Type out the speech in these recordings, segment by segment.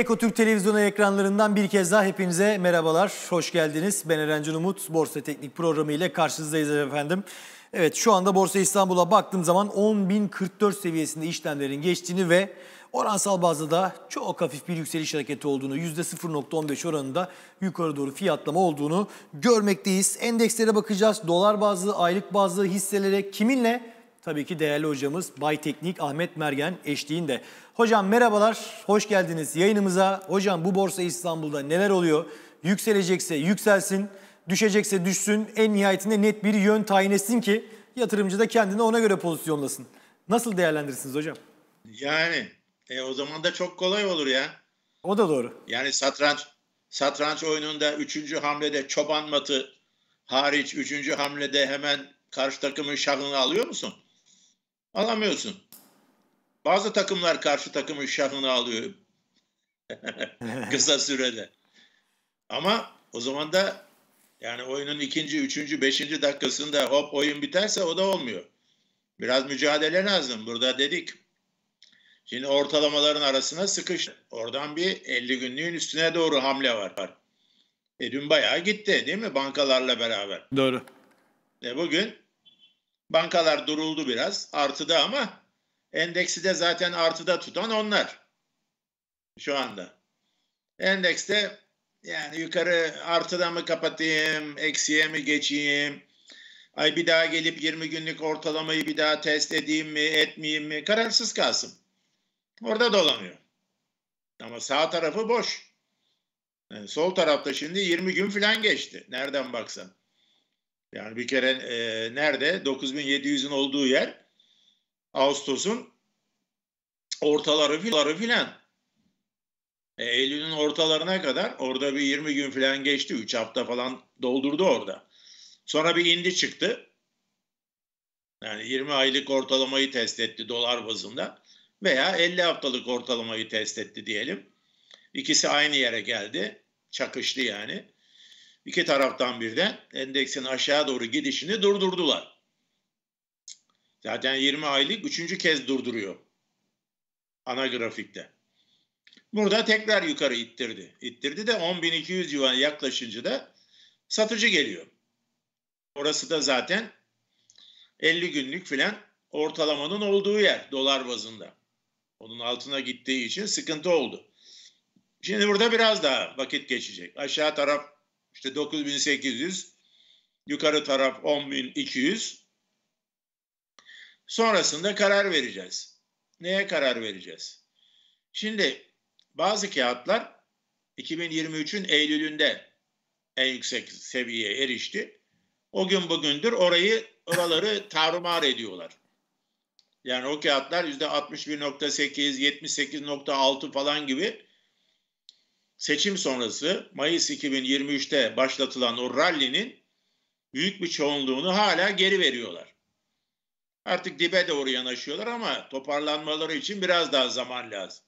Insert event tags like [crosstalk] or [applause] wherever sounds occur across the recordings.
Ekotürk Televizyonu ekranlarından bir kez daha hepinize merhabalar, hoş geldiniz. Ben Erencin Umut, Borsa Teknik Programı ile karşınızdayız efendim. Evet şu anda Borsa İstanbul'a baktığım zaman 10.044 seviyesinde işlemlerin geçtiğini ve oransal bazda da çok hafif bir yükseliş hareketi olduğunu, %0.15 oranında yukarı doğru fiyatlama olduğunu görmekteyiz. Endekslere bakacağız, dolar bazlı, aylık bazlı hisselere kiminle? Tabii ki değerli hocamız Bay Teknik Ahmet Mergen eşliğinde. Hocam merhabalar, hoş geldiniz yayınımıza. Hocam bu borsa İstanbul'da neler oluyor? Yükselecekse yükselsin, düşecekse düşsün. En nihayetinde net bir yön tayin etsin ki yatırımcı da kendini ona göre pozisyonlasın. Nasıl değerlendirirsiniz hocam? Yani e, o zaman da çok kolay olur ya. O da doğru. Yani satranç satranç oyununda 3. hamlede çoban matı hariç 3. hamlede hemen karşı takımın şahını alıyor musun? Alamıyorsun. Bazı takımlar karşı takımın şahını alıyor [laughs] kısa sürede. Ama o zaman da yani oyunun ikinci, üçüncü, beşinci dakikasında hop oyun biterse o da olmuyor. Biraz mücadele lazım. Burada dedik. Şimdi ortalamaların arasına sıkış. Oradan bir 50 günlüğün üstüne doğru hamle var. E dün bayağı gitti değil mi bankalarla beraber? Doğru. E bugün bankalar duruldu biraz. Artıda ama Endeksi de zaten artıda tutan onlar şu anda. Endekste yani yukarı artıda mı kapatayım, eksiye mi geçeyim? Ay bir daha gelip 20 günlük ortalamayı bir daha test edeyim mi, etmeyeyim mi? Kararsız kalsın. Orada dolanıyor. Ama sağ tarafı boş. Yani sol tarafta şimdi 20 gün falan geçti. Nereden baksan. Yani bir kere e, nerede? 9700'ün olduğu yer Ağustos'un ortaları filan. filan. E, Eylül'ün ortalarına kadar orada bir 20 gün filan geçti. 3 hafta falan doldurdu orada. Sonra bir indi çıktı. Yani 20 aylık ortalamayı test etti dolar bazında veya 50 haftalık ortalamayı test etti diyelim. İkisi aynı yere geldi. Çakıştı yani. İki taraftan birden endeksin aşağı doğru gidişini durdurdular. Zaten 20 aylık üçüncü kez durduruyor. Ana grafikte. Burada tekrar yukarı ittirdi. İttirdi de 10.200 civarı yaklaşınca da satıcı geliyor. Orası da zaten 50 günlük filan ortalamanın olduğu yer dolar bazında. Onun altına gittiği için sıkıntı oldu. Şimdi burada biraz daha vakit geçecek. Aşağı taraf işte 9800, yukarı taraf 10200. Sonrasında karar vereceğiz. Neye karar vereceğiz? Şimdi bazı kağıtlar 2023'ün Eylül'ünde en yüksek seviyeye erişti. O gün bugündür orayı oraları [laughs] tarumar ediyorlar. Yani o kağıtlar %61.8, 78.6 falan gibi seçim sonrası Mayıs 2023'te başlatılan o rallinin büyük bir çoğunluğunu hala geri veriyorlar. Artık dibe doğru yanaşıyorlar ama toparlanmaları için biraz daha zaman lazım.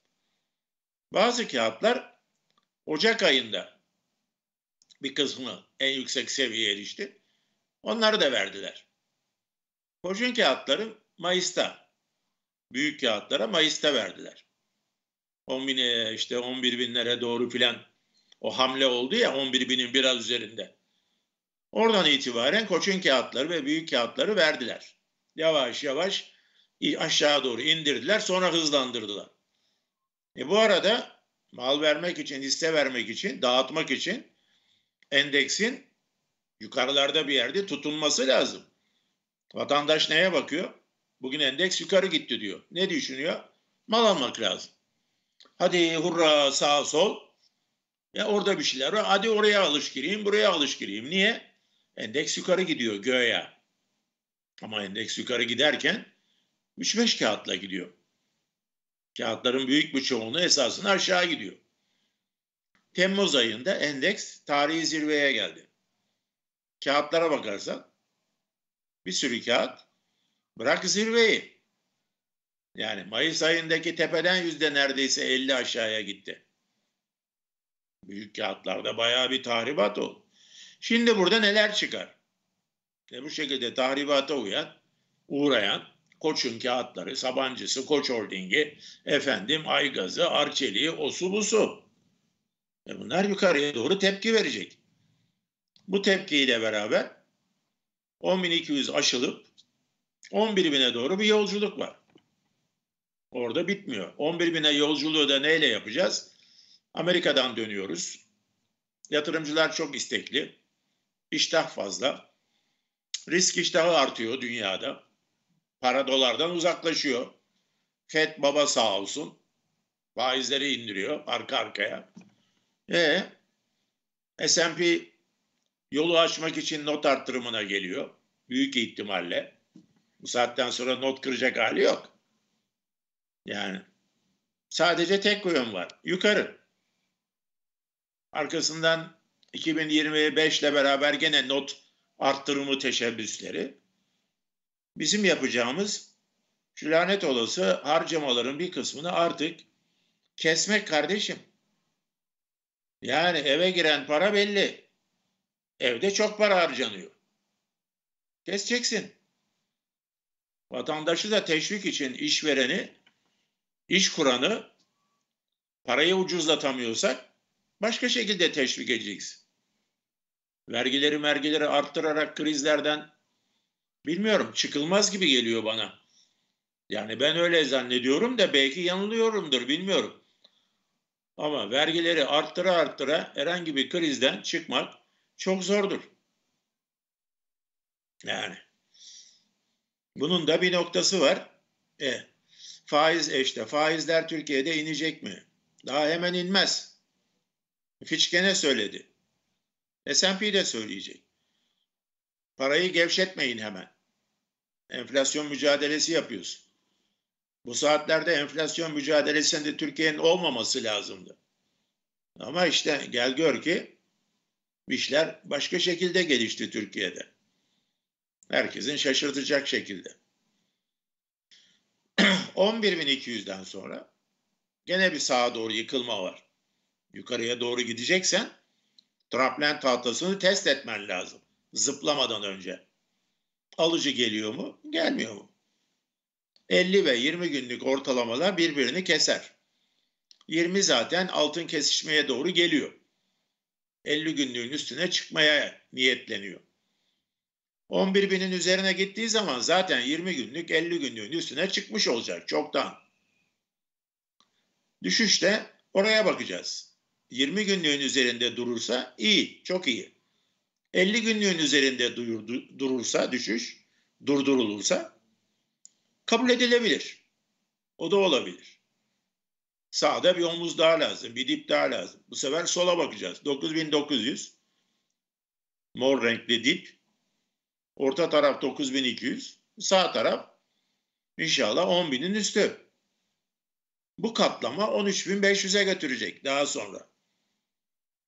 Bazı kağıtlar Ocak ayında bir kısmı en yüksek seviyeye erişti. Onları da verdiler. Kojun kağıtları Mayıs'ta. Büyük kağıtlara Mayıs'ta verdiler. 10 bine işte 11 binlere doğru filan o hamle oldu ya 11 binin biraz üzerinde. Oradan itibaren koçun kağıtları ve büyük kağıtları verdiler yavaş yavaş aşağı doğru indirdiler sonra hızlandırdılar. E bu arada mal vermek için, hisse vermek için, dağıtmak için endeksin yukarılarda bir yerde tutunması lazım. Vatandaş neye bakıyor? Bugün endeks yukarı gitti diyor. Ne düşünüyor? Mal almak lazım. Hadi hurra sağ sol. Ya e, orada bir şeyler var. Hadi oraya alış gireyim, buraya alış gireyim. Niye? Endeks yukarı gidiyor göğe. Ama endeks yukarı giderken 3-5 kağıtla gidiyor. Kağıtların büyük bir çoğunluğu esasında aşağı gidiyor. Temmuz ayında endeks tarihi zirveye geldi. Kağıtlara bakarsak bir sürü kağıt bırak zirveyi. Yani Mayıs ayındaki tepeden yüzde neredeyse 50 aşağıya gitti. Büyük kağıtlarda bayağı bir tahribat oldu. Şimdi burada neler çıkar? İşte bu şekilde tahribata uyan, uğrayan Koç'un kağıtları, Sabancısı, Koç Holding'i, efendim Aygaz'ı, Arçeli'yi, osu E bunlar yukarıya doğru tepki verecek. Bu tepkiyle beraber 10.200 aşılıp 11.000'e doğru bir yolculuk var. Orada bitmiyor. 11.000'e yolculuğu da neyle yapacağız? Amerika'dan dönüyoruz. Yatırımcılar çok istekli. İştah fazla. Risk iştahı artıyor dünyada. Para dolardan uzaklaşıyor. FED baba sağ olsun. Faizleri indiriyor arka arkaya. E S&P yolu açmak için not arttırımına geliyor. Büyük ihtimalle. Bu saatten sonra not kıracak hali yok. Yani sadece tek yön var. Yukarı. Arkasından 2025 ile beraber gene not arttırımı teşebbüsleri. Bizim yapacağımız şu lanet olası harcamaların bir kısmını artık kesmek kardeşim. Yani eve giren para belli. Evde çok para harcanıyor. Keseceksin. Vatandaşı da teşvik için işvereni, iş kuranı parayı ucuzlatamıyorsak başka şekilde teşvik edeceksin. Vergileri mergileri arttırarak krizlerden bilmiyorum çıkılmaz gibi geliyor bana. Yani ben öyle zannediyorum da belki yanılıyorumdur bilmiyorum. Ama vergileri arttıra arttıra herhangi bir krizden çıkmak çok zordur. Yani bunun da bir noktası var. E, faiz işte faizler Türkiye'de inecek mi? Daha hemen inmez. Fiçkene söyledi. S&P de söyleyecek. Parayı gevşetmeyin hemen. Enflasyon mücadelesi yapıyoruz. Bu saatlerde enflasyon mücadelesinde Türkiye'nin olmaması lazımdı. Ama işte gel gör ki işler başka şekilde gelişti Türkiye'de. Herkesin şaşırtacak şekilde. 11.200'den [clears throat] sonra gene bir sağa doğru yıkılma var. Yukarıya doğru gideceksen Traplen tahtasını test etmen lazım zıplamadan önce. Alıcı geliyor mu, gelmiyor mu? 50 ve 20 günlük ortalamalar birbirini keser. 20 zaten altın kesişmeye doğru geliyor. 50 günlüğün üstüne çıkmaya niyetleniyor. 11 binin üzerine gittiği zaman zaten 20 günlük 50 günlüğün üstüne çıkmış olacak çoktan. Düşüşte oraya bakacağız. 20 günlüğün üzerinde durursa iyi, çok iyi. 50 günlüğün üzerinde durursa düşüş, durdurulursa kabul edilebilir. O da olabilir. Sağda bir omuz daha lazım, bir dip daha lazım. Bu sefer sola bakacağız. 9900 mor renkli dip. Orta taraf 9200, sağ taraf inşallah 10.000'in üstü. Bu katlama 13.500'e götürecek daha sonra.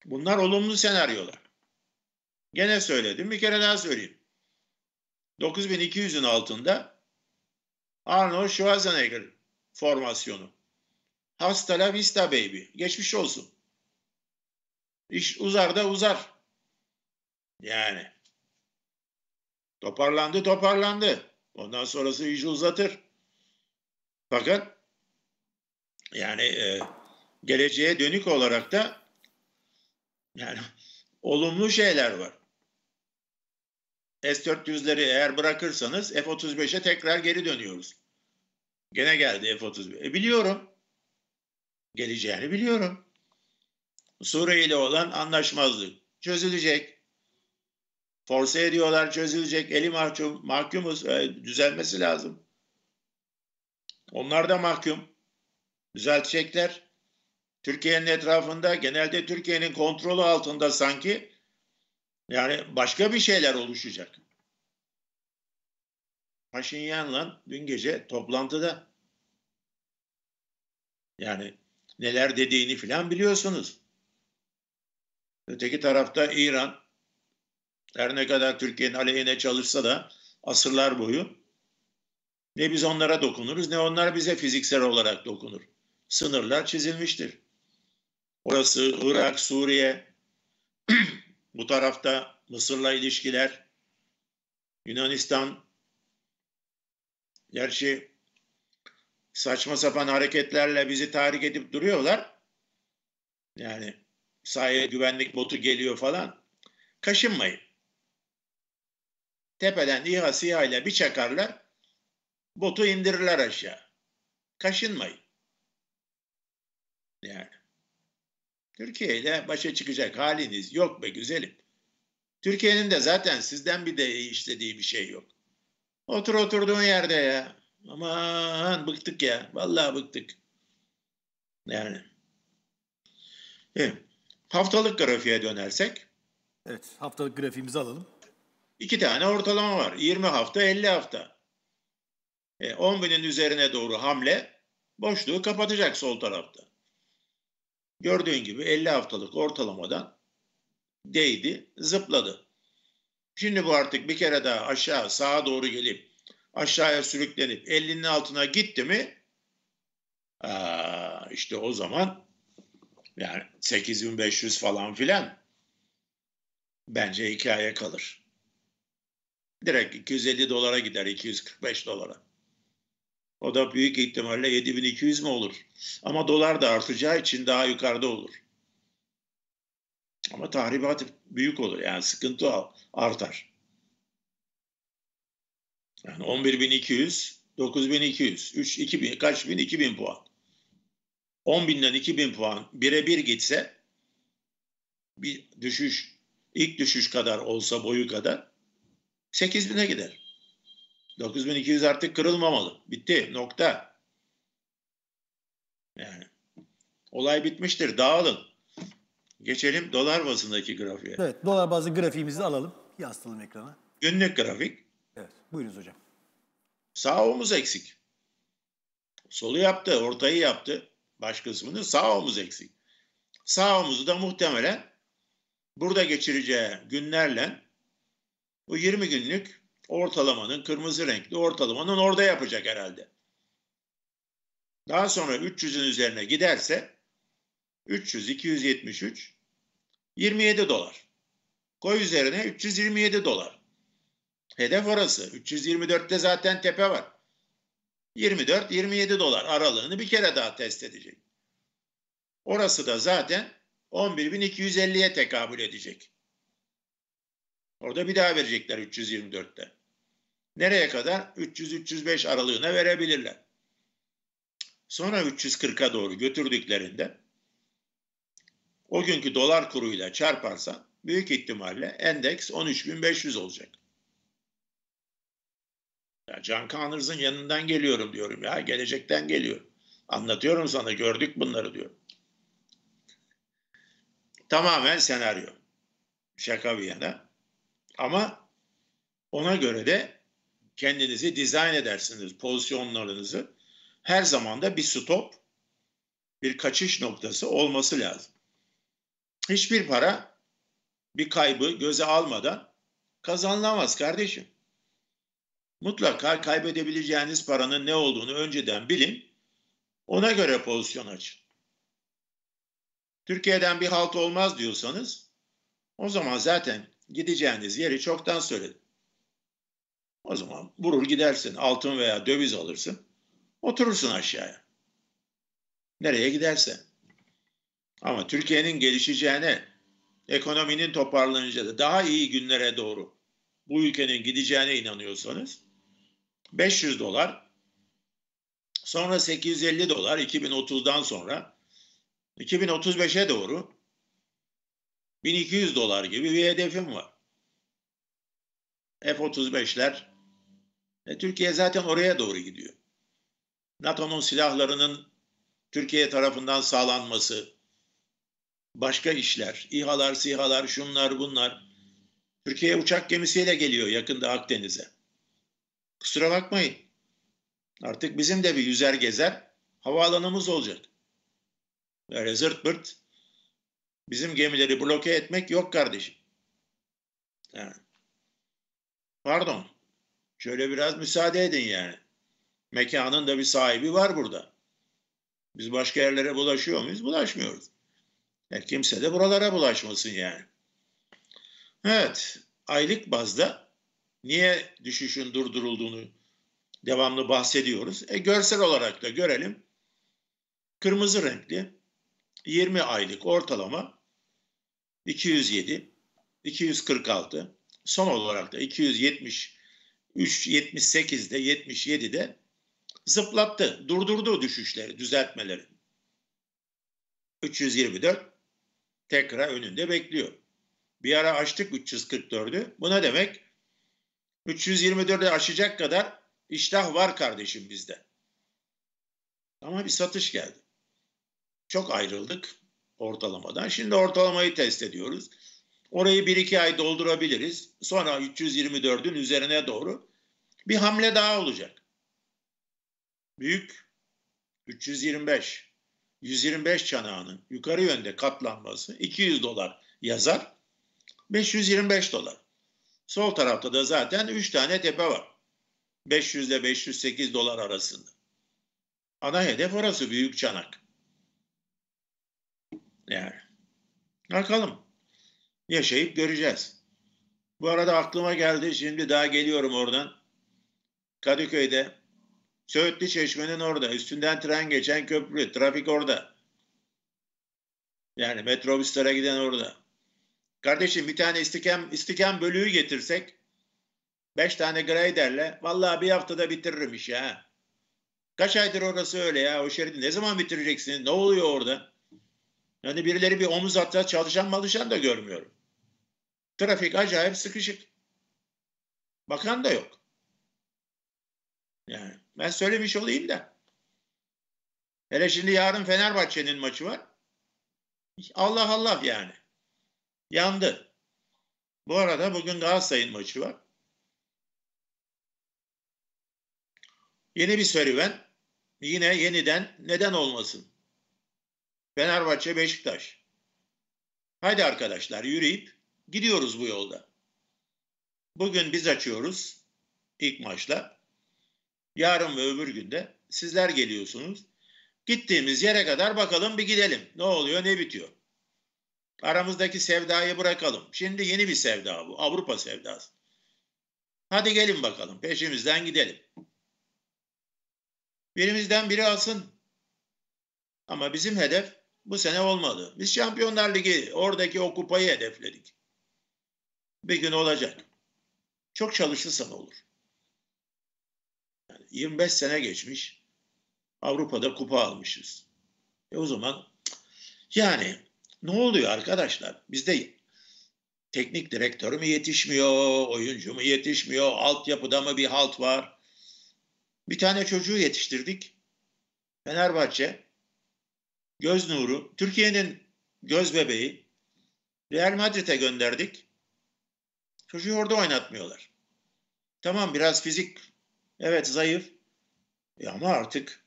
Bunlar olumlu senaryolar. Gene söyledim bir kere daha söyleyeyim. 9200'ün altında Arnold Schwarzenegger formasyonu. Hasta la vista baby. Geçmiş olsun. İş uzar da uzar. Yani. Toparlandı toparlandı. Ondan sonrası iyice uzatır. Fakat yani e, geleceğe dönük olarak da yani [laughs] olumlu şeyler var. S-400'leri eğer bırakırsanız F-35'e tekrar geri dönüyoruz. Gene geldi F-35. E biliyorum. Geleceğini biliyorum. Suriye ile olan anlaşmazlık çözülecek. Force ediyorlar çözülecek. Eli mahkum, mahkumuz. E, düzelmesi lazım. Onlar da mahkum. Düzeltecekler. Türkiye'nin etrafında genelde Türkiye'nin kontrolü altında sanki yani başka bir şeyler oluşacak. Paşinyan'la dün gece toplantıda yani neler dediğini filan biliyorsunuz. Öteki tarafta İran her ne kadar Türkiye'nin aleyhine çalışsa da asırlar boyu ne biz onlara dokunuruz ne onlar bize fiziksel olarak dokunur. Sınırlar çizilmiştir. Orası Irak, Suriye, [clears throat] bu tarafta Mısır'la ilişkiler, Yunanistan, gerçi saçma sapan hareketlerle bizi tahrik edip duruyorlar. Yani sahaya güvenlik botu geliyor falan. Kaşınmayın. Tepeden İHA SİHA ile bir çakarlar, botu indirirler aşağı. Kaşınmayın. Yani. Türkiye ile başa çıkacak haliniz yok be güzelim. Türkiye'nin de zaten sizden bir de istediği bir şey yok. Otur oturduğun yerde ya. Aman bıktık ya. Vallahi bıktık. Yani. Evet. Haftalık grafiğe dönersek. Evet haftalık grafiğimizi alalım. İki tane ortalama var. 20 hafta 50 hafta. E, 10 binin üzerine doğru hamle boşluğu kapatacak sol tarafta. Gördüğün gibi 50 haftalık ortalamadan değdi, zıpladı. Şimdi bu artık bir kere daha aşağı sağa doğru gelip aşağıya sürüklenip 50'nin altına gitti mi aa, işte o zaman yani 8500 falan filan bence hikaye kalır. Direkt 250 dolara gider, 245 dolara. O da büyük ihtimalle 7200 mi olur? Ama dolar da artacağı için daha yukarıda olur. Ama tahribat büyük olur. Yani sıkıntı artar. Yani 11200, 9200, 3 2000 kaç bin 2000 puan. 10 binden 2000 puan birebir gitse bir düşüş ilk düşüş kadar olsa boyu kadar 8000'e gider. 9200 artık kırılmamalı. Bitti. Nokta. Yani olay bitmiştir. Dağılın. Geçelim dolar bazındaki grafiğe. Evet, dolar bazlı grafiğimizi alalım. Yansıtalım ekrana. Günlük grafik. Evet, buyurunuz hocam. Sağ omuz eksik. Solu yaptı, ortayı yaptı. Baş kısmını sağ omuz eksik. Sağ omuzu da muhtemelen burada geçireceği günlerle bu 20 günlük ortalamanın kırmızı renkli ortalamanın orada yapacak herhalde. Daha sonra 300'ün üzerine giderse 300, 273, 27 dolar. Koy üzerine 327 dolar. Hedef orası. 324'te zaten tepe var. 24-27 dolar aralığını bir kere daha test edecek. Orası da zaten 11.250'ye tekabül edecek. Orada bir daha verecekler 324'te. Nereye kadar? 300-305 aralığına verebilirler. Sonra 340'a doğru götürdüklerinde o günkü dolar kuruyla çarparsan büyük ihtimalle endeks 13.500 olacak. Ya Can Kanırz'ın yanından geliyorum diyorum ya. Gelecekten geliyorum. Anlatıyorum sana gördük bunları diyor. Tamamen senaryo. Şaka bir yana. Ama ona göre de kendinizi dizayn edersiniz, pozisyonlarınızı. Her zaman da bir stop, bir kaçış noktası olması lazım. Hiçbir para bir kaybı göze almadan kazanılamaz kardeşim. Mutlaka kaybedebileceğiniz paranın ne olduğunu önceden bilin. Ona göre pozisyon açın. Türkiye'den bir halt olmaz diyorsanız o zaman zaten gideceğiniz yeri çoktan söyledim. O zaman vurur gidersin, altın veya döviz alırsın, oturursun aşağıya. Nereye gidersen. Ama Türkiye'nin gelişeceğine, ekonominin toparlanacağına, daha iyi günlere doğru bu ülkenin gideceğine inanıyorsanız 500 dolar, sonra 850 dolar 2030'dan sonra 2035'e doğru 1200 dolar gibi bir hedefim var. F-35'ler e, Türkiye zaten oraya doğru gidiyor. NATO'nun silahlarının Türkiye tarafından sağlanması, başka işler, İHA'lar, SİHA'lar, şunlar bunlar. Türkiye uçak gemisiyle geliyor yakında Akdeniz'e. Kusura bakmayın. Artık bizim de bir yüzer gezer havaalanımız olacak. Böyle zırt pırt Bizim gemileri bloke etmek yok kardeşim. Yani. Pardon. Şöyle biraz müsaade edin yani. Mekanın da bir sahibi var burada. Biz başka yerlere bulaşıyor muyuz? Bulaşmıyoruz. E kimse de buralara bulaşmasın yani. Evet, aylık bazda niye düşüşün durdurulduğunu devamlı bahsediyoruz. E görsel olarak da görelim. Kırmızı renkli 20 aylık ortalama 207, 246, son olarak da 273, 78'de, 77'de zıplattı, durdurdu düşüşleri, düzeltmeleri. 324 tekrar önünde bekliyor. Bir ara açtık 344'ü. Bu ne demek? 324'ü açacak kadar iştah var kardeşim bizde. Ama bir satış geldi. Çok ayrıldık ortalamadan. Şimdi ortalamayı test ediyoruz. Orayı bir iki ay doldurabiliriz. Sonra 324'ün üzerine doğru bir hamle daha olacak. Büyük 325, 125 çanağının yukarı yönde katlanması 200 dolar yazar, 525 dolar. Sol tarafta da zaten 3 tane tepe var. 500 ile 508 dolar arasında. Ana hedef orası büyük çanak. Yani. Bakalım. Yaşayıp göreceğiz. Bu arada aklıma geldi. Şimdi daha geliyorum oradan. Kadıköy'de Söğütlü Çeşme'nin orada. Üstünden tren geçen köprü. Trafik orada. Yani metrobüslere giden orada. Kardeşim bir tane istikam istikam bölüğü getirsek beş tane graderle vallahi bir haftada bitiririm işi ha. Kaç aydır orası öyle ya o şeridi ne zaman bitireceksin ne oluyor orada? Yani birileri bir omuz atsa çalışan malışan da görmüyorum. Trafik acayip sıkışık. Bakan da yok. Yani ben söylemiş olayım da. Hele şimdi yarın Fenerbahçe'nin maçı var. Allah Allah yani. Yandı. Bu arada bugün Galatasaray'ın maçı var. Yeni bir serüven. Yine yeniden neden olmasın? Fenerbahçe Beşiktaş. Haydi arkadaşlar yürüyüp gidiyoruz bu yolda. Bugün biz açıyoruz ilk maçla. Yarın ve öbür günde sizler geliyorsunuz. Gittiğimiz yere kadar bakalım bir gidelim. Ne oluyor ne bitiyor. Aramızdaki sevdayı bırakalım. Şimdi yeni bir sevda bu. Avrupa sevdası. Hadi gelin bakalım peşimizden gidelim. Birimizden biri alsın. Ama bizim hedef bu sene olmadı. Biz Şampiyonlar Ligi oradaki o kupayı hedefledik. Bir gün olacak. Çok çalışırsan olur. Yani 25 sene geçmiş. Avrupa'da kupa almışız. E o zaman yani ne oluyor arkadaşlar? Bizde teknik direktör mü yetişmiyor, oyuncu mu yetişmiyor, altyapıda mı bir halt var? Bir tane çocuğu yetiştirdik. Fenerbahçe göz nuru, Türkiye'nin göz bebeği Real Madrid'e gönderdik. Çocuğu orada oynatmıyorlar. Tamam biraz fizik evet zayıf. E ama artık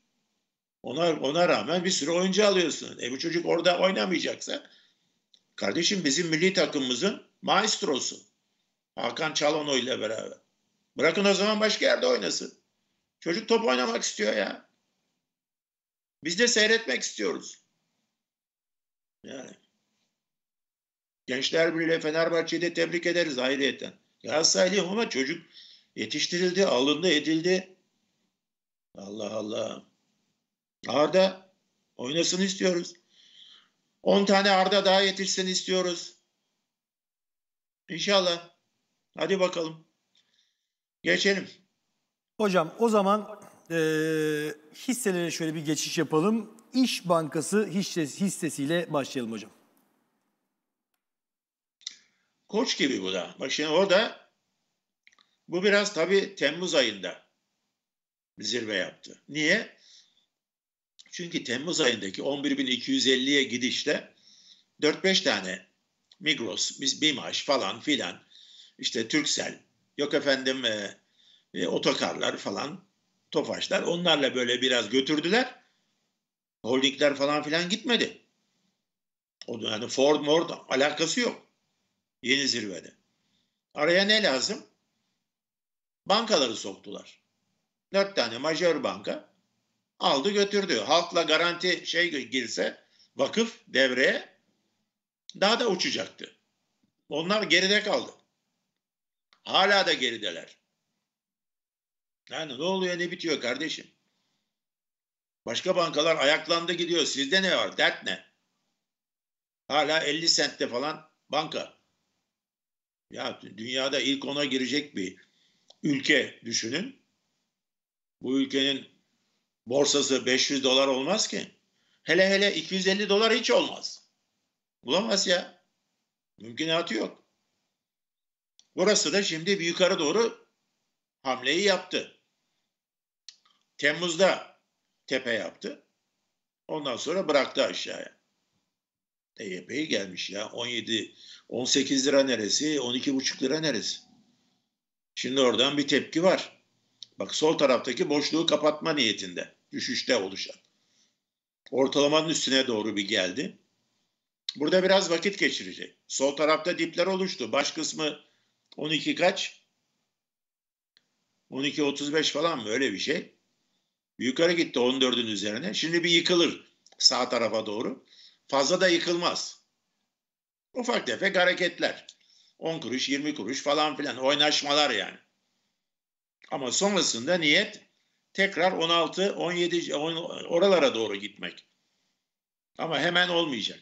ona, ona rağmen bir sürü oyuncu alıyorsun. E bu çocuk orada oynamayacaksa kardeşim bizim milli takımımızın maestrosu. Hakan Çalhanoğlu ile beraber. Bırakın o zaman başka yerde oynasın. Çocuk top oynamak istiyor ya. Biz de seyretmek istiyoruz. Yani. Gençler bile Fenerbahçe'yi de tebrik ederiz ayrıyeten. Galatasaraylı ama çocuk yetiştirildi, alındı, edildi. Allah Allah. Arda oynasın istiyoruz. 10 tane Arda daha yetişsin istiyoruz. İnşallah. Hadi bakalım. Geçelim. Hocam o zaman e, hisselere şöyle bir geçiş yapalım. İş Bankası hissesi, hissesiyle başlayalım hocam. Koç gibi bu da. Bak şimdi o da bu biraz tabii Temmuz ayında zirve yaptı. Niye? Çünkü Temmuz ayındaki 11.250'ye gidişte 4-5 tane Migros, biz Bimaş falan filan işte Türksel, yok efendim e, e, otokarlar falan Tofaşlar onlarla böyle biraz götürdüler. Holdingler falan filan gitmedi. O yani Ford Ford alakası yok. Yeni zirvede. Araya ne lazım? Bankaları soktular. Dört tane majör banka aldı götürdü. Halkla garanti şey girse vakıf devreye daha da uçacaktı. Onlar geride kaldı. Hala da gerideler. Yani ne oluyor ne bitiyor kardeşim? Başka bankalar ayaklandı gidiyor. Sizde ne var? Dert ne? Hala 50 sentte falan banka. Ya dünyada ilk ona girecek bir ülke düşünün. Bu ülkenin borsası 500 dolar olmaz ki. Hele hele 250 dolar hiç olmaz. Bulamaz ya. Mümkünatı yok. Burası da şimdi bir yukarı doğru hamleyi yaptı. Temmuz'da tepe yaptı. Ondan sonra bıraktı aşağıya. E gelmiş ya. 17, 18 lira neresi? 12,5 lira neresi? Şimdi oradan bir tepki var. Bak sol taraftaki boşluğu kapatma niyetinde. Düşüşte oluşan. Ortalamanın üstüne doğru bir geldi. Burada biraz vakit geçirecek. Sol tarafta dipler oluştu. Baş kısmı 12 kaç? 12.35 falan mı öyle bir şey. Yukarı gitti 14'ün üzerine. Şimdi bir yıkılır sağ tarafa doğru. Fazla da yıkılmaz. Ufak tefek hareketler. 10 kuruş, 20 kuruş falan filan oynaşmalar yani. Ama sonrasında niyet tekrar 16, 17 10, oralara doğru gitmek. Ama hemen olmayacak.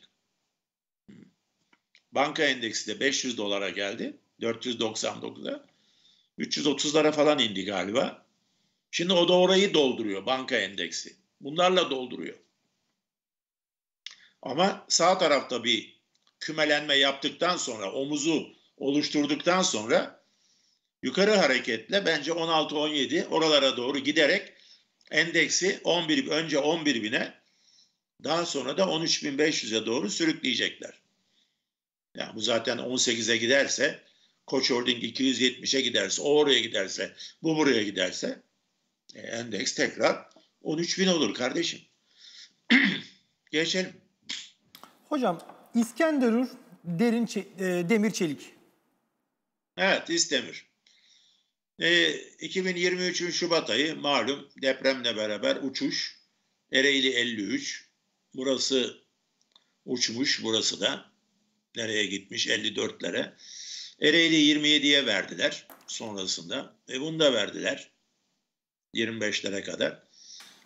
Banka endeksi de 500 dolara geldi. 499'a. 330'lara falan indi galiba. Şimdi o da orayı dolduruyor banka endeksi. Bunlarla dolduruyor. Ama sağ tarafta bir kümelenme yaptıktan sonra omuzu oluşturduktan sonra yukarı hareketle bence 16-17 oralara doğru giderek endeksi 11 önce 11 bine daha sonra da 13.500'e doğru sürükleyecekler. Yani bu zaten 18'e giderse Koç Holding 270'e giderse, o oraya giderse, bu buraya giderse e, endeks tekrar 13 bin olur kardeşim. [clears throat] Geçelim. Hocam İskenderur derin e, demir çelik. Evet İstemir. E, 2023'ün Şubat ayı malum depremle beraber uçuş. Ereğli 53. Burası uçmuş burası da. Nereye gitmiş? 54'lere. Ereğli 27'ye verdiler sonrasında. Ve bunu da verdiler. 25'lere kadar.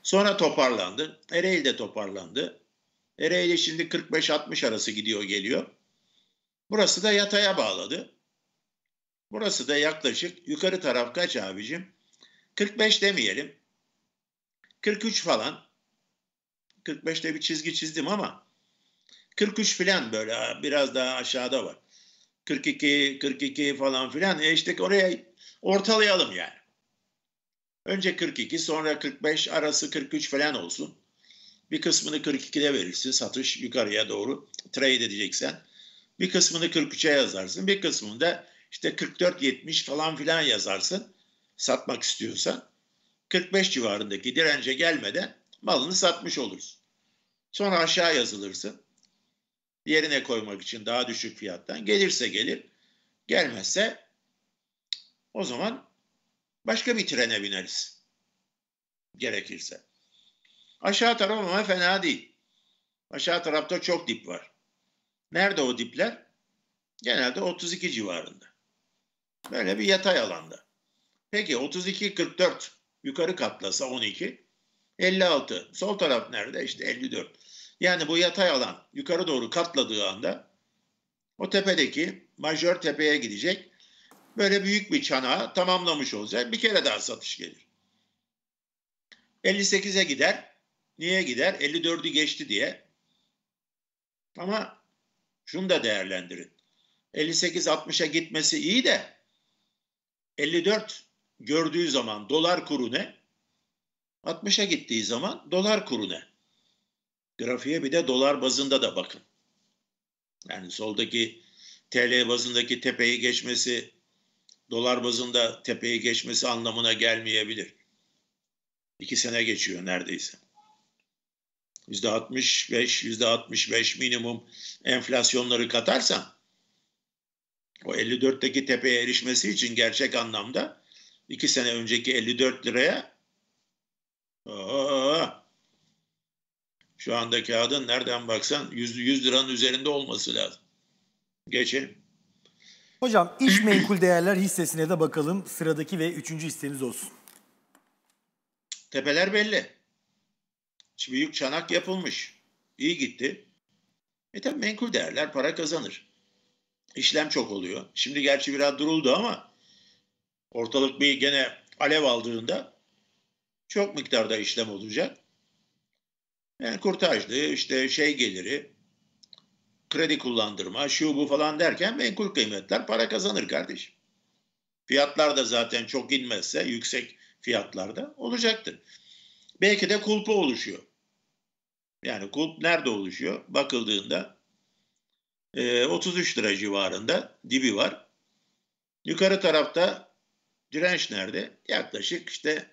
Sonra toparlandı. Ereğli de toparlandı. Ereğli şimdi 45-60 arası gidiyor geliyor. Burası da yataya bağladı. Burası da yaklaşık yukarı taraf kaç abicim? 45 demeyelim. 43 falan. 45'te bir çizgi çizdim ama 43 falan böyle biraz daha aşağıda var. 42, 42 falan filan. E işte oraya ortalayalım yani. Önce 42 sonra 45 arası 43 falan olsun. Bir kısmını 42'de verirsin satış yukarıya doğru trade edeceksen. Bir kısmını 43'e yazarsın. Bir kısmını da işte 44-70 falan filan yazarsın satmak istiyorsan. 45 civarındaki dirence gelmeden malını satmış olursun. Sonra aşağı yazılırsın. Yerine koymak için daha düşük fiyattan. Gelirse gelir, gelmezse o zaman Başka bir trene bineriz. Gerekirse. Aşağı taraf ama fena değil. Aşağı tarafta çok dip var. Nerede o dipler? Genelde 32 civarında. Böyle bir yatay alanda. Peki 32-44 yukarı katlasa 12. 56. Sol taraf nerede? İşte 54. Yani bu yatay alan yukarı doğru katladığı anda o tepedeki majör tepeye gidecek böyle büyük bir çanağı tamamlamış olacak. Bir kere daha satış gelir. 58'e gider. Niye gider? 54'ü geçti diye. Ama şunu da değerlendirin. 58-60'a gitmesi iyi de 54 gördüğü zaman dolar kuru ne? 60'a gittiği zaman dolar kuru ne? Grafiğe bir de dolar bazında da bakın. Yani soldaki TL bazındaki tepeyi geçmesi dolar bazında tepeyi geçmesi anlamına gelmeyebilir. İki sene geçiyor neredeyse. Yüzde 65, yüzde 65 minimum enflasyonları katarsan o 54'teki tepeye erişmesi için gerçek anlamda iki sene önceki 54 liraya aa, şu anda kağıdın nereden baksan 100, 100 liranın üzerinde olması lazım. Geçelim. Hocam iş menkul değerler hissesine de bakalım. Sıradaki ve üçüncü hisseniz olsun. Tepeler belli. Şimdi büyük çanak yapılmış. İyi gitti. E tabi menkul değerler para kazanır. İşlem çok oluyor. Şimdi gerçi biraz duruldu ama ortalık bir gene alev aldığında çok miktarda işlem olacak. Yani kurtajlı işte şey geliri kredi kullandırma, şu bu falan derken menkul kıymetler para kazanır kardeşim. Fiyatlar da zaten çok inmezse yüksek fiyatlarda olacaktır. Belki de kulpa oluşuyor. Yani kulp nerede oluşuyor? Bakıldığında e, 33 lira civarında dibi var. Yukarı tarafta direnç nerede? Yaklaşık işte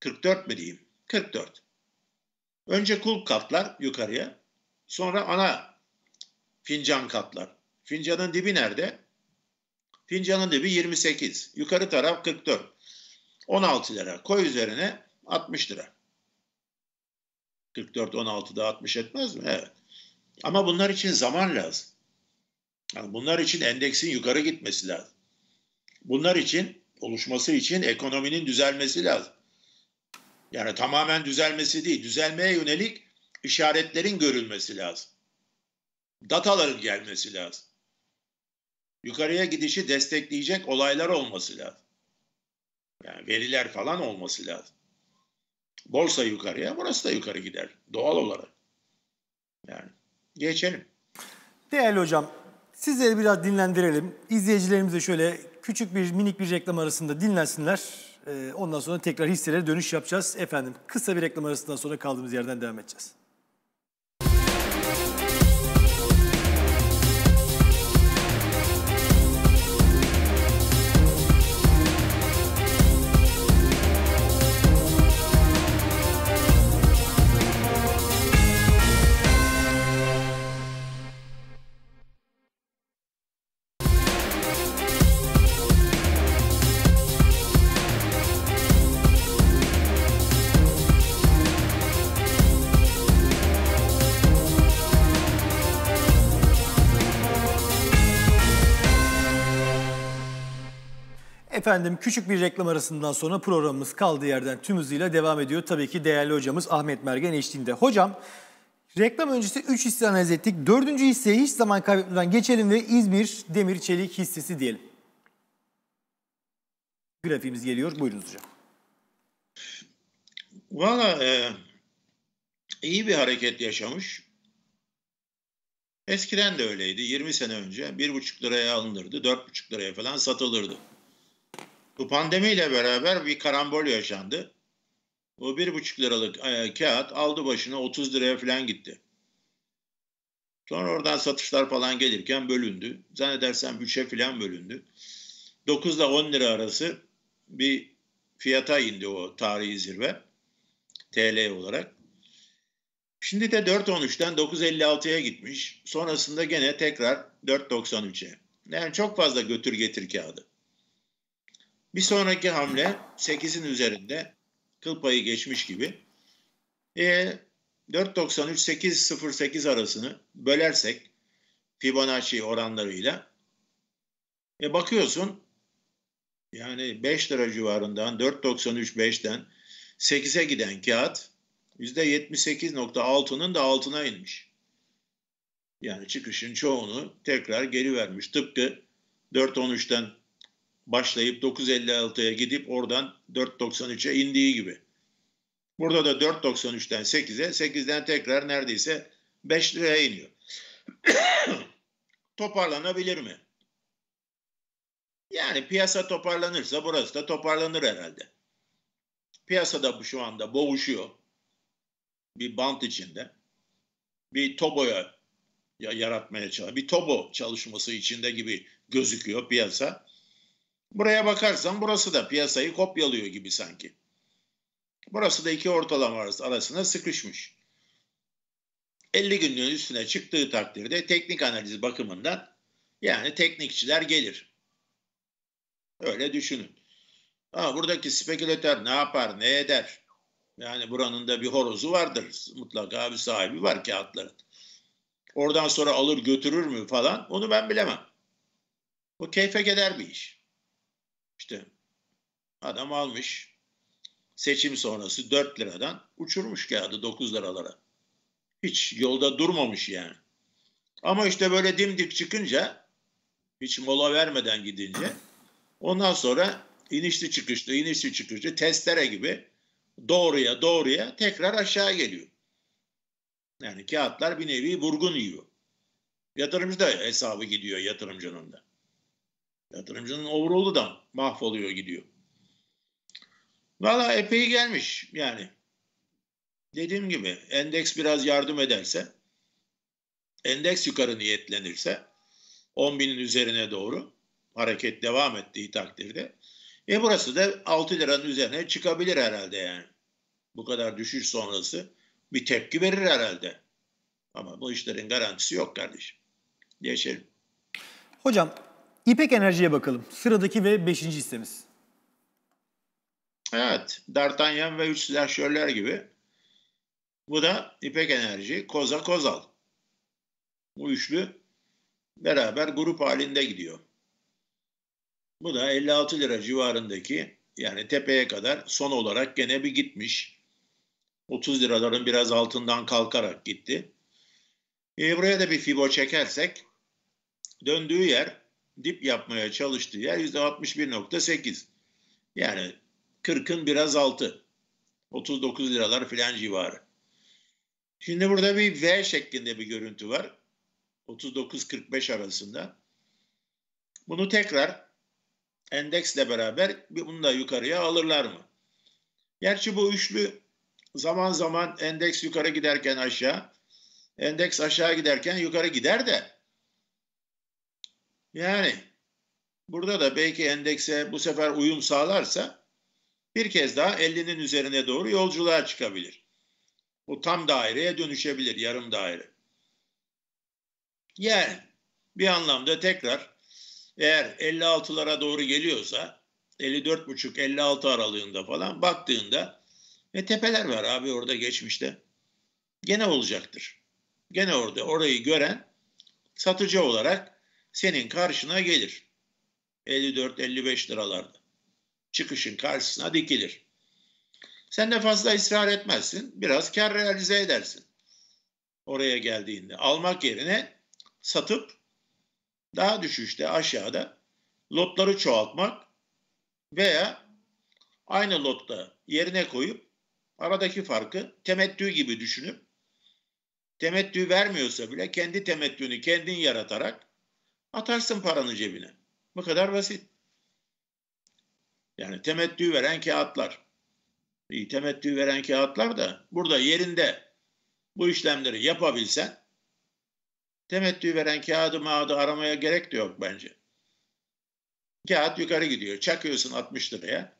44 mi diyeyim? 44. Önce kulp katlar yukarıya. Sonra ana fincan katlar. Fincanın dibi nerede? Fincanın dibi 28. Yukarı taraf 44. 16 lira. Koy üzerine 60 lira. 44 16 da 60 etmez mi? Evet. Ama bunlar için zaman lazım. Yani bunlar için endeksin yukarı gitmesi lazım. Bunlar için oluşması için ekonominin düzelmesi lazım. Yani tamamen düzelmesi değil, düzelmeye yönelik işaretlerin görülmesi lazım. Dataların gelmesi lazım. Yukarıya gidişi destekleyecek olaylar olması lazım. Yani veriler falan olması lazım. Borsa yukarıya, burası da yukarı gider doğal olarak. Yani geçelim. Değerli hocam, sizleri biraz dinlendirelim. İzleyicilerimize şöyle küçük bir minik bir reklam arasında dinlensinler. Ee, ondan sonra tekrar hisselere dönüş yapacağız. Efendim kısa bir reklam arasından sonra kaldığımız yerden devam edeceğiz. Efendim küçük bir reklam arasından sonra programımız kaldığı yerden tüm hızıyla devam ediyor. Tabii ki değerli hocamız Ahmet Mergen eşliğinde. Hocam reklam öncesi 3 hisse analiz ettik. 4. hisseye hiç zaman kaybetmeden geçelim ve İzmir Demir Çelik hissesi diyelim. Grafiğimiz geliyor. Buyurunuz hocam. Valla e, iyi bir hareket yaşamış. Eskiden de öyleydi. 20 sene önce 1,5 liraya alınırdı, 4,5 liraya falan satılırdı. Bu pandemiyle beraber bir karambol yaşandı. O bir buçuk liralık e, kağıt aldı başına 30 liraya falan gitti. Sonra oradan satışlar falan gelirken bölündü. Zannedersem 3'e falan bölündü. 9 ile 10 lira arası bir fiyata indi o tarihi zirve. TL olarak. Şimdi de 4.13'ten 9.56'ya gitmiş. Sonrasında gene tekrar 4.93'e. Yani çok fazla götür getir kağıdı. Bir sonraki hamle 8'in üzerinde kıl payı geçmiş gibi. E, 4.93-8.08 arasını bölersek Fibonacci oranlarıyla e, bakıyorsun yani 5 lira civarından 4.93-5'ten 8'e giden kağıt %78.6'nın da altına inmiş. Yani çıkışın çoğunu tekrar geri vermiş. Tıpkı 4.13'ten başlayıp 9.56'ya gidip oradan 4.93'e indiği gibi. Burada da 4.93'ten 8'e, 8'den tekrar neredeyse 5 liraya iniyor. [coughs] Toparlanabilir mi? Yani piyasa toparlanırsa burası da toparlanır herhalde. Piyasada şu anda boğuşuyor. Bir bant içinde. Bir toboya yaratmaya çalışıyor. Bir tobo çalışması içinde gibi gözüküyor piyasa. Buraya bakarsan burası da piyasayı kopyalıyor gibi sanki. Burası da iki ortalama arasına sıkışmış. 50 günlüğün üstüne çıktığı takdirde teknik analiz bakımından yani teknikçiler gelir. Öyle düşünün. Ama buradaki spekülatör ne yapar, ne eder? Yani buranın da bir horozu vardır. Mutlaka bir sahibi var kağıtların. Oradan sonra alır götürür mü falan onu ben bilemem. Bu keyfe gider bir iş. İşte adam almış seçim sonrası 4 liradan uçurmuş kağıdı 9 liralara. Hiç yolda durmamış yani. Ama işte böyle dimdik çıkınca hiç mola vermeden gidince ondan sonra inişli çıkışlı inişli çıkışlı testere gibi doğruya doğruya tekrar aşağı geliyor. Yani kağıtlar bir nevi vurgun yiyor. Yatırımcı da hesabı gidiyor yatırımcının da. Yatırımcının overall'u da mahvoluyor gidiyor. Valla epey gelmiş yani. Dediğim gibi endeks biraz yardım ederse, endeks yukarı niyetlenirse 10 binin üzerine doğru hareket devam ettiği takdirde e burası da 6 liranın üzerine çıkabilir herhalde yani. Bu kadar düşüş sonrası bir tepki verir herhalde. Ama bu işlerin garantisi yok kardeşim. Geçelim. Hocam İpek Enerji'ye bakalım. Sıradaki ve beşinci hissemiz. Evet. D'Artagnan ve Üç Silahşörler gibi. Bu da İpek Enerji, Koza Kozal. Bu üçlü beraber grup halinde gidiyor. Bu da 56 lira civarındaki yani tepeye kadar son olarak gene bir gitmiş. 30 liraların biraz altından kalkarak gitti. E buraya da bir fibo çekersek döndüğü yer dip yapmaya çalıştığı yer %61.8. Yani 40'ın biraz altı. 39 liralar filan civarı. Şimdi burada bir V şeklinde bir görüntü var. 39-45 arasında. Bunu tekrar endeksle beraber bunu da yukarıya alırlar mı? Gerçi bu üçlü zaman zaman endeks yukarı giderken aşağı, endeks aşağı giderken yukarı gider de yani burada da belki endekse bu sefer uyum sağlarsa bir kez daha 50'nin üzerine doğru yolculuğa çıkabilir. Bu tam daireye dönüşebilir, yarım daire. Yani bir anlamda tekrar eğer 56'lara doğru geliyorsa 54,5-56 aralığında falan baktığında ve tepeler var abi orada geçmişte. Gene olacaktır. Gene orada orayı gören satıcı olarak senin karşına gelir. 54-55 liralarda. Çıkışın karşısına dikilir. Sen de fazla ısrar etmezsin. Biraz kar realize edersin. Oraya geldiğinde almak yerine satıp daha düşüşte aşağıda lotları çoğaltmak veya aynı lotta yerine koyup aradaki farkı temettü gibi düşünüp temettü vermiyorsa bile kendi temettünü kendin yaratarak Atarsın paranı cebine. Bu kadar basit. Yani temettü veren kağıtlar. İyi temettü veren kağıtlar da burada yerinde bu işlemleri yapabilsen temettü veren kağıdı mağadı aramaya gerek de yok bence. Kağıt yukarı gidiyor. Çakıyorsun 60 liraya.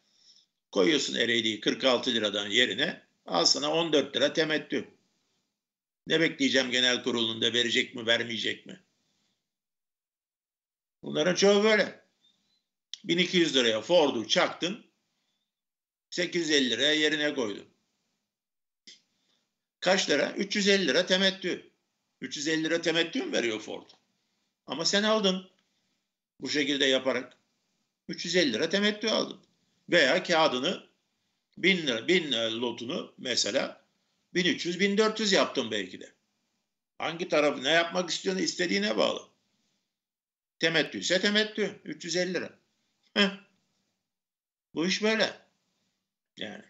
Koyuyorsun ereydiği 46 liradan yerine. Al sana 14 lira temettü. Ne bekleyeceğim genel kurulunda verecek mi vermeyecek mi? Bunların çoğu böyle. 1200 liraya Ford'u çaktın. 850 liraya yerine koydun. Kaç lira? 350 lira temettü. 350 lira temettü mü veriyor Ford? Ama sen aldın. Bu şekilde yaparak. 350 lira temettü aldın. Veya kağıdını 1000 lira, 1000 lotunu mesela 1300-1400 yaptın belki de. Hangi tarafı, ne yapmak istiyorsun istediğine bağlı. Temettü ise temettü. 350 lira. Heh. Bu iş böyle. Yani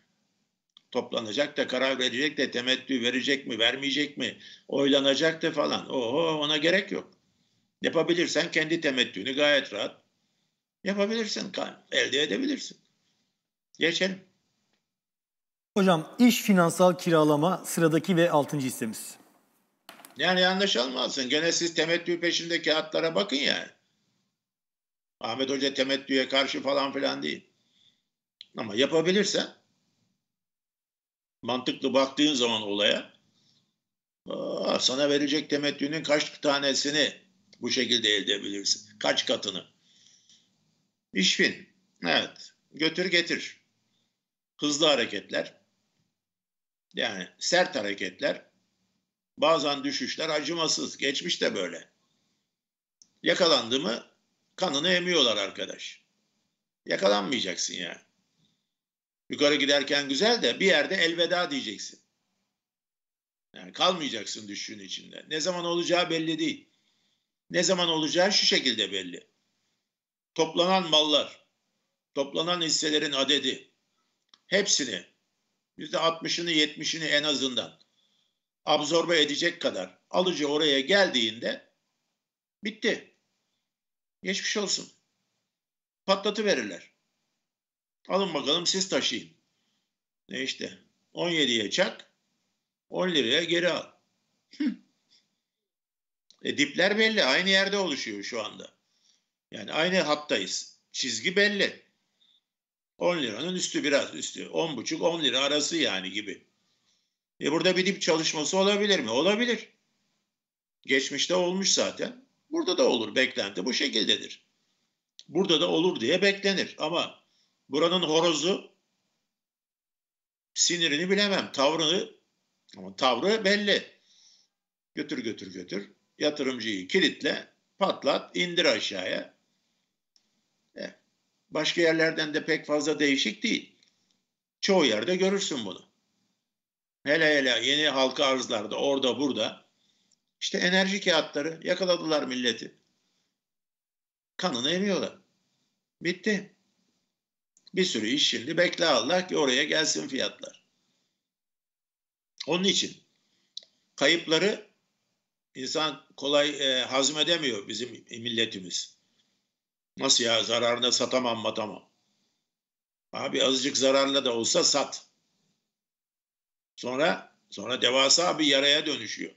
toplanacak da karar verecek de temettü verecek mi vermeyecek mi oylanacak da falan. Oho ona gerek yok. Yapabilirsen kendi temettüğünü gayet rahat yapabilirsin. Elde edebilirsin. Geçelim. Hocam iş finansal kiralama sıradaki ve altıncı hissemiz. Yani yanlış almasın. Gene siz temettü peşindeki kağıtlara bakın yani. Ahmet Hoca temettüye karşı falan filan değil. Ama yapabilirsen mantıklı baktığın zaman olaya sana verecek temettünün kaç tanesini bu şekilde elde edebilirsin. Kaç katını. İşfin. Evet. Götür getir. Hızlı hareketler. Yani sert hareketler. Bazen düşüşler acımasız. Geçmiş de böyle. Yakalandı mı kanını emiyorlar arkadaş. Yakalanmayacaksın ya. Yukarı giderken güzel de bir yerde elveda diyeceksin. Yani kalmayacaksın düşüğün içinde. Ne zaman olacağı belli değil. Ne zaman olacağı şu şekilde belli. Toplanan mallar, toplanan hisselerin adedi, hepsini yüzde 60'ını 70'ini en azından absorbe edecek kadar alıcı oraya geldiğinde bitti. Geçmiş olsun. Patlatı verirler. Alın bakalım siz taşıyın. Ne işte 17'ye çak 10 liraya geri al. [laughs] e, dipler belli. Aynı yerde oluşuyor şu anda. Yani aynı hattayız. Çizgi belli. 10 liranın üstü biraz üstü. 10,5 10 lira arası yani gibi. E burada bir dip çalışması olabilir mi? Olabilir. Geçmişte olmuş zaten. Burada da olur beklenti bu şekildedir. Burada da olur diye beklenir ama buranın horozu sinirini bilemem. Tavrını ama tavrı belli. Götür götür götür. Yatırımcıyı kilitle, patlat, indir aşağıya. Eh, başka yerlerden de pek fazla değişik değil. Çoğu yerde görürsün bunu. Hele hele yeni halka arzlarda orada burada işte enerji kağıtları yakaladılar milleti. Kanını emiyorlar. Bitti. Bir sürü iş şimdi bekle Allah ki oraya gelsin fiyatlar. Onun için kayıpları insan kolay e, hazmedemiyor bizim milletimiz. Nasıl ya zararına satamam matamam. Abi azıcık zararla da olsa sat. Sonra sonra devasa bir yaraya dönüşüyor.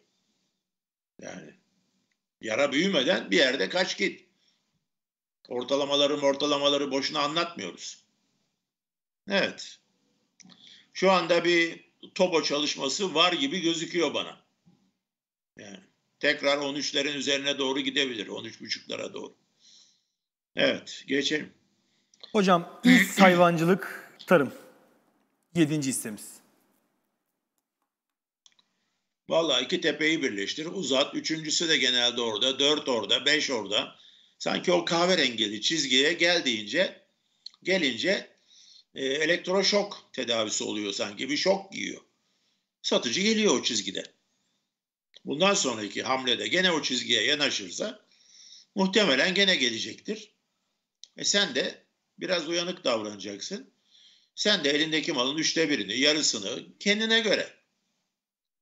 Yani yara büyümeden bir yerde kaç git. Ortalamaları ortalamaları boşuna anlatmıyoruz. Evet. Şu anda bir topo çalışması var gibi gözüküyor bana. Yani tekrar 13'lerin üzerine doğru gidebilir. 13.5'lara doğru. Evet, geçelim. Hocam ilk [clears throat] hayvancılık tarım. Yedinci istemiz. Vallahi iki tepeyi birleştir. Uzat. Üçüncüsü de genelde orada. Dört orada. Beş orada. Sanki o kahverengili çizgiye gel deyince gelince e, elektroşok tedavisi oluyor sanki. Bir şok giyiyor. Satıcı geliyor o çizgide. Bundan sonraki hamlede gene o çizgiye yanaşırsa muhtemelen gene gelecektir. E sen de biraz uyanık davranacaksın. Sen de elindeki malın üçte birini, yarısını kendine göre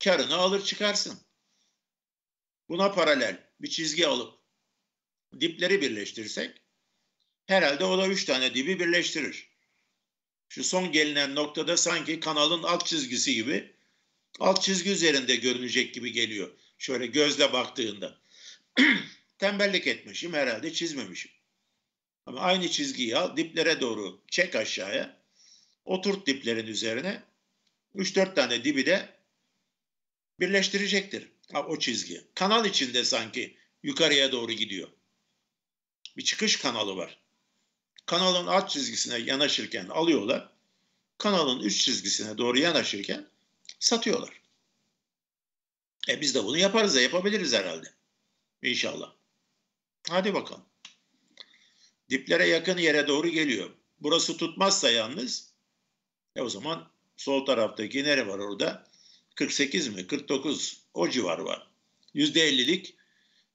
karını alır çıkarsın. Buna paralel bir çizgi alıp dipleri birleştirsek herhalde o da üç tane dibi birleştirir. Şu son gelinen noktada sanki kanalın alt çizgisi gibi alt çizgi üzerinde görünecek gibi geliyor. Şöyle gözle baktığında. [clears throat] Tembellik etmişim herhalde çizmemişim. Ama aynı çizgiyi al diplere doğru çek aşağıya. Oturt diplerin üzerine. 3-4 tane dibi de birleştirecektir. Ha, o çizgi. Kanal içinde sanki yukarıya doğru gidiyor. Bir çıkış kanalı var. Kanalın alt çizgisine yanaşırken alıyorlar. Kanalın üst çizgisine doğru yanaşırken satıyorlar. E biz de bunu yaparız da yapabiliriz herhalde. İnşallah. Hadi bakalım. Diplere yakın yere doğru geliyor. Burası tutmazsa yalnız e o zaman sol taraftaki nere var orada? 48 mi 49 o civar var. %50'lik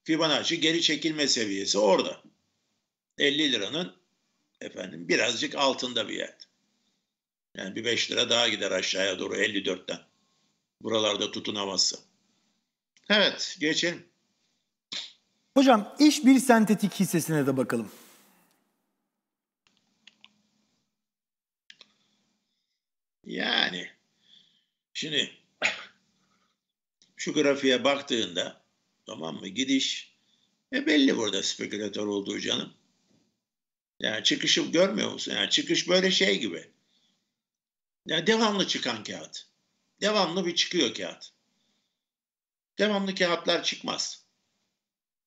Fibonacci geri çekilme seviyesi orada. 50 liranın efendim birazcık altında bir yer. Yani bir 5 lira daha gider aşağıya doğru 54'ten. Buralarda tutunamazsa. Evet geçelim. Hocam iş bir sentetik hissesine de bakalım. Yani şimdi şu grafiğe baktığında tamam mı gidiş e belli burada spekülatör olduğu canım. Yani çıkışı görmüyor musun? Yani çıkış böyle şey gibi. Yani devamlı çıkan kağıt. Devamlı bir çıkıyor kağıt. Devamlı kağıtlar çıkmaz.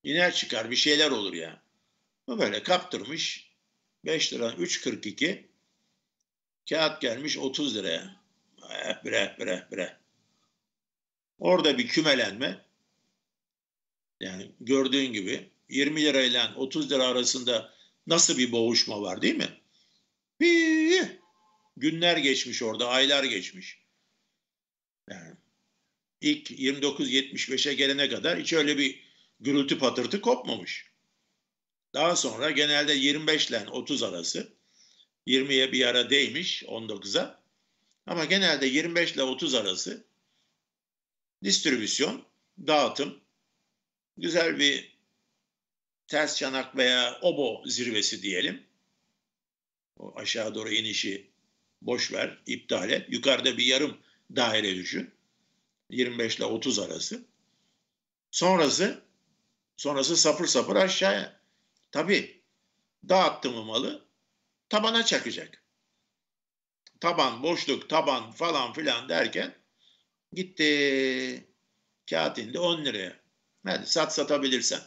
İner çıkar bir şeyler olur ya Bu böyle kaptırmış 5 lira 3.42 kağıt gelmiş 30 liraya. Eh bre bre bre. Orada bir kümelenme yani gördüğün gibi 20 lirayla 30 lira arasında nasıl bir boğuşma var değil mi? Bir günler geçmiş orada, aylar geçmiş. Yani ilk 29-75'e gelene kadar hiç öyle bir gürültü patırtı kopmamış. Daha sonra genelde 25 ile 30 arası 20'ye bir ara değmiş 19'a ama genelde 25 ile 30 arası distribüsyon, dağıtım, güzel bir ters çanak veya obo zirvesi diyelim. O aşağı doğru inişi boş ver, iptal et. Yukarıda bir yarım daire düşün. 25 ile 30 arası. Sonrası sonrası sapır sapır aşağıya. Tabii dağıttım malı tabana çakacak. Taban, boşluk, taban falan filan derken Gitti. Kağıt indi 10 liraya. Hadi sat satabilirsen.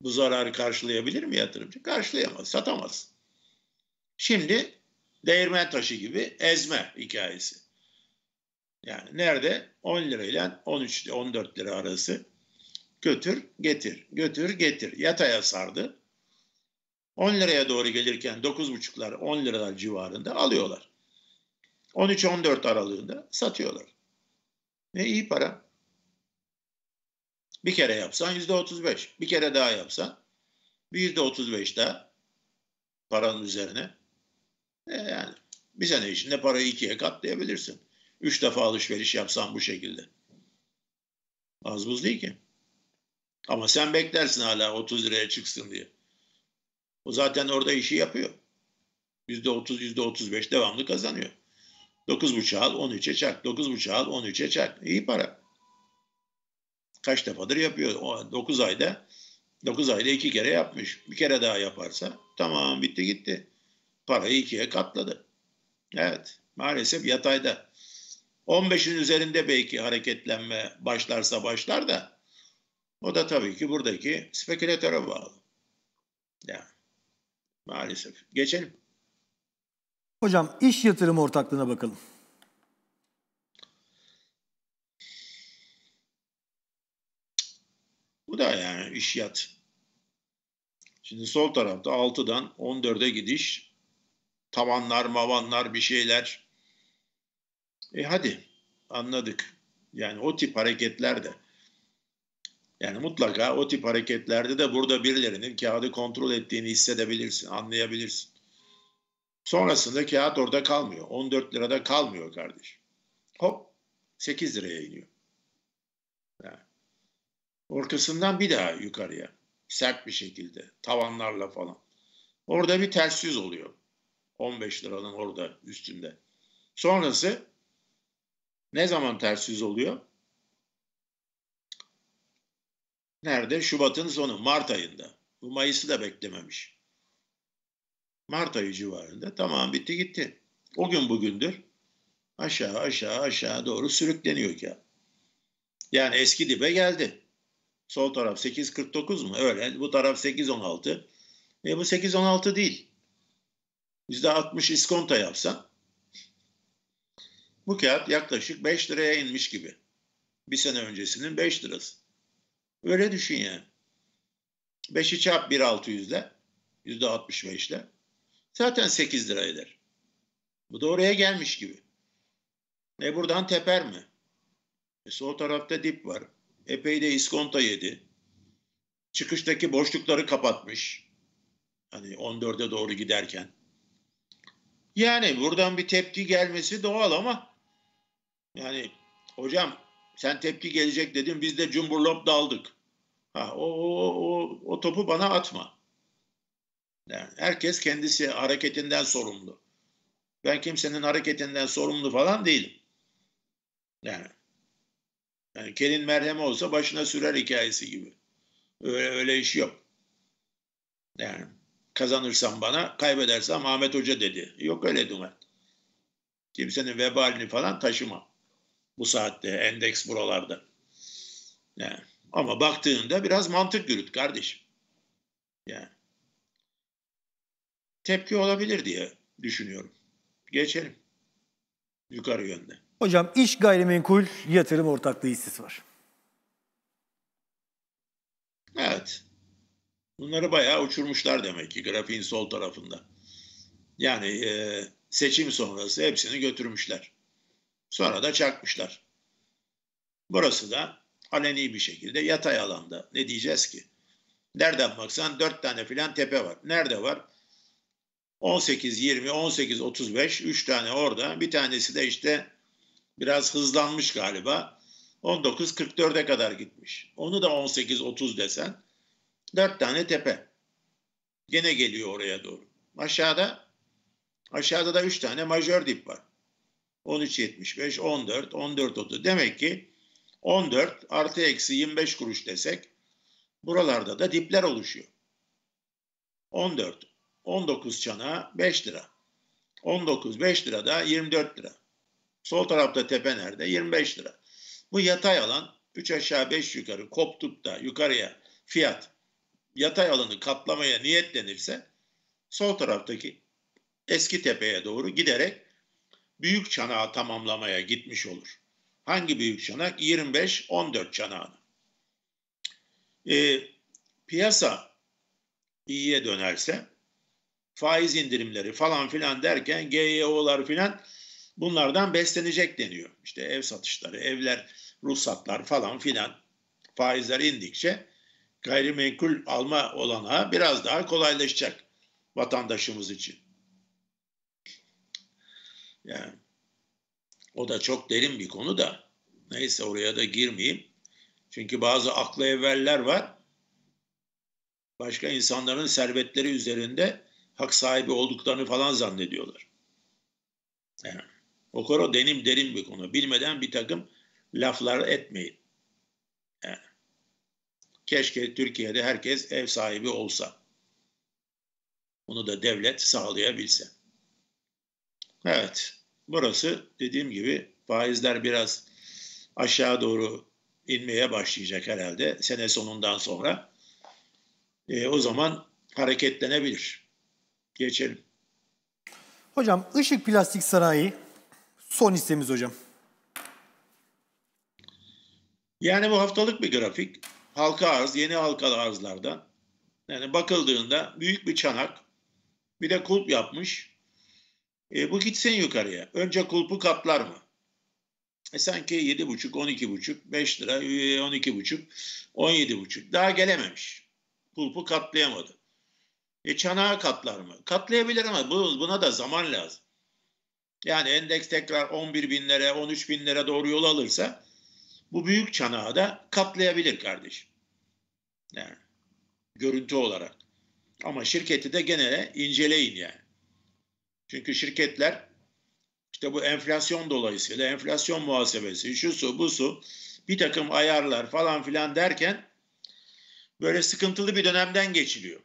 Bu zararı karşılayabilir mi yatırımcı? Karşılayamaz, satamaz. Şimdi değirmen taşı gibi ezme hikayesi. Yani nerede? 10 lirayla 13 14 lira arası. Götür, getir, götür, getir. Yataya sardı. 10 liraya doğru gelirken 9,5'lar 10 liralar civarında alıyorlar. 13-14 aralığında satıyorlar. Ne iyi para. Bir kere yapsan yüzde %35. Bir kere daha yapsan bir %35 daha paranın üzerine. E yani bir sene içinde parayı ikiye katlayabilirsin. Üç defa alışveriş yapsan bu şekilde. Az buz değil ki. Ama sen beklersin hala 30 liraya çıksın diye. O zaten orada işi yapıyor. Yüzde %30, yüzde %35 devamlı kazanıyor. 9.5'a al 13'e çak. 9.5'a al 13'e çak. İyi para. Kaç defadır yapıyor. O 9 ayda 9 ayda iki kere yapmış. Bir kere daha yaparsa tamam bitti gitti. Parayı ikiye katladı. Evet maalesef yatayda. 15'in üzerinde belki hareketlenme başlarsa başlar da o da tabii ki buradaki spekülatöre bağlı. Yani maalesef. Geçelim. Hocam iş yatırım ortaklığına bakalım. Bu da yani iş yat. Şimdi sol tarafta 6'dan 14'e gidiş. Tavanlar, mavanlar bir şeyler. E hadi anladık. Yani o tip hareketler de. Yani mutlaka o tip hareketlerde de burada birilerinin kağıdı kontrol ettiğini hissedebilirsin, anlayabilirsin. Sonrasında kağıt orada kalmıyor. 14 lirada kalmıyor kardeş. Hop 8 liraya iniyor. Yani. Ortasından bir daha yukarıya. Sert bir şekilde. Tavanlarla falan. Orada bir ters yüz oluyor. 15 liranın orada üstünde. Sonrası ne zaman ters yüz oluyor? Nerede? Şubat'ın sonu, Mart ayında. Bu Mayıs'ı da beklememiş. Mart ayı civarında tamam bitti gitti. O gün bugündür aşağı aşağı aşağı doğru sürükleniyor ki. Yani eski dibe geldi. Sol taraf 8.49 mu? Öyle. Bu taraf 8.16. E bu 8.16 değil. %60 iskonta yapsan bu kağıt yaklaşık 5 liraya inmiş gibi. Bir sene öncesinin 5 lirası. Öyle düşün yani. 5'i çarp 1.600 ile %65 ile zaten 8 lira eder. Bu da oraya gelmiş gibi. E buradan teper mi? E sol tarafta dip var. Epey de iskonta yedi. Çıkıştaki boşlukları kapatmış. Hani 14'e doğru giderken. Yani buradan bir tepki gelmesi doğal ama yani hocam sen tepki gelecek dedin biz de cumburlop daldık. Ha, o, o, o, o topu bana atma. Yani herkes kendisi hareketinden sorumlu. Ben kimsenin hareketinden sorumlu falan değilim. Yani, yani kelin merhem olsa başına sürer hikayesi gibi. Öyle öyle iş yok. Yani kazanırsam bana, kaybedersem Ahmet Hoca dedi. Yok öyle dümen. Kimsenin vebalini falan taşıma. Bu saatte endeks buralarda. Yani. Ama baktığında biraz mantık yürüt kardeşim. Yani tepki olabilir diye düşünüyorum. Geçelim yukarı yönde. Hocam iş gayrimenkul yatırım ortaklığı hissesi var. Evet. Bunları bayağı uçurmuşlar demek ki grafiğin sol tarafında. Yani e, seçim sonrası hepsini götürmüşler. Sonra da çakmışlar. Burası da aleni bir şekilde yatay alanda. Ne diyeceğiz ki? Nereden baksan dört tane filan tepe var. Nerede var? 18, 20, 18, 35 üç tane orada. Bir tanesi de işte biraz hızlanmış galiba. 19, 44'e kadar gitmiş. Onu da 18, 30 desen dört tane tepe. Gene geliyor oraya doğru. Aşağıda aşağıda da üç tane majör dip var. 13, 75, 14, 14, 30. Demek ki 14 artı eksi 25 kuruş desek buralarda da dipler oluşuyor. 14, 19 çana 5 lira. 19 5 lira da 24 lira. Sol tarafta tepe nerede? 25 lira. Bu yatay alan 3 aşağı 5 yukarı koptuk da yukarıya fiyat yatay alanı kaplamaya niyetlenirse sol taraftaki eski tepeye doğru giderek büyük çanağı tamamlamaya gitmiş olur. Hangi büyük çanak? 25-14 çanağını. E, piyasa iyiye dönerse faiz indirimleri falan filan derken GYO'lar filan bunlardan beslenecek deniyor. İşte ev satışları, evler, ruhsatlar falan filan faizler indikçe gayrimenkul alma olanağı biraz daha kolaylaşacak vatandaşımız için. Yani o da çok derin bir konu da neyse oraya da girmeyeyim. Çünkü bazı aklı evveller var. Başka insanların servetleri üzerinde hak sahibi olduklarını falan zannediyorlar. Yani, o konu denim derin bir konu. Bilmeden bir takım laflar etmeyin. Yani, keşke Türkiye'de herkes ev sahibi olsa. Bunu da devlet sağlayabilse. Evet, burası dediğim gibi faizler biraz aşağı doğru inmeye başlayacak herhalde sene sonundan sonra. E, o zaman hareketlenebilir geçelim. Hocam Işık Plastik Sanayi son hissemiz hocam. Yani bu haftalık bir grafik. Halka arz, yeni halka arzlardan. Yani bakıldığında büyük bir çanak. Bir de kulp yapmış. E, bu gitsin yukarıya. Önce kulpu katlar mı? E, sanki 7,5, 12,5, 5 lira, 12,5, e, 17,5. Daha gelememiş. Kulpu katlayamadı. E, çanağı katlar mı? Katlayabilir ama bu, buna da zaman lazım. Yani endeks tekrar 11 binlere, 13 binlere doğru yol alırsa bu büyük çanağı da katlayabilir kardeşim. Yani görüntü olarak. Ama şirketi de gene inceleyin yani. Çünkü şirketler işte bu enflasyon dolayısıyla enflasyon muhasebesi, şu su, bu su, bir takım ayarlar falan filan derken böyle sıkıntılı bir dönemden geçiliyor.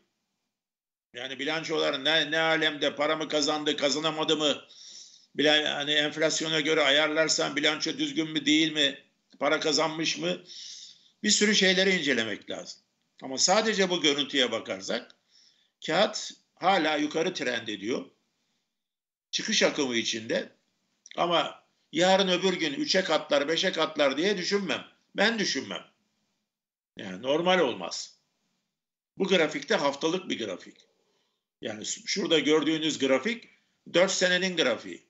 Yani bilançolar ne, ne alemde para mı kazandı kazanamadı mı Bilen, hani enflasyona göre ayarlarsan bilanço düzgün mü değil mi para kazanmış mı bir sürü şeyleri incelemek lazım. Ama sadece bu görüntüye bakarsak kağıt hala yukarı trend ediyor. Çıkış akımı içinde ama yarın öbür gün üçe katlar beşe katlar diye düşünmem. Ben düşünmem. Yani normal olmaz. Bu grafikte haftalık bir grafik. Yani şurada gördüğünüz grafik 4 senenin grafiği.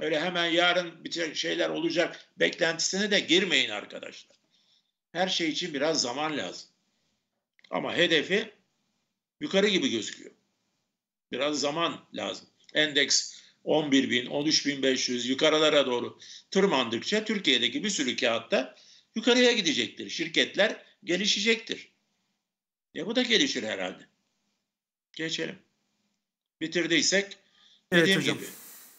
Öyle hemen yarın bir şeyler olacak beklentisine de girmeyin arkadaşlar. Her şey için biraz zaman lazım. Ama hedefi yukarı gibi gözüküyor. Biraz zaman lazım. Endeks 11 bin, 13 bin 500 yukarılara doğru tırmandıkça Türkiye'deki bir sürü kağıtta yukarıya gidecektir. Şirketler gelişecektir. E bu da gelişir herhalde. Geçelim bitirdiysek evet, dediğim hocam. gibi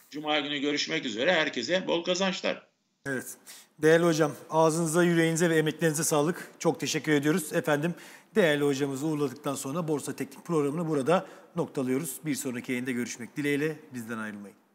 Cuma günü görüşmek üzere. Herkese bol kazançlar. Evet. Değerli hocam, ağzınıza, yüreğinize ve emeklerinize sağlık. Çok teşekkür ediyoruz. Efendim, değerli hocamızı uğurladıktan sonra Borsa Teknik programını burada noktalıyoruz. Bir sonraki yayında görüşmek dileğiyle. Bizden ayrılmayın.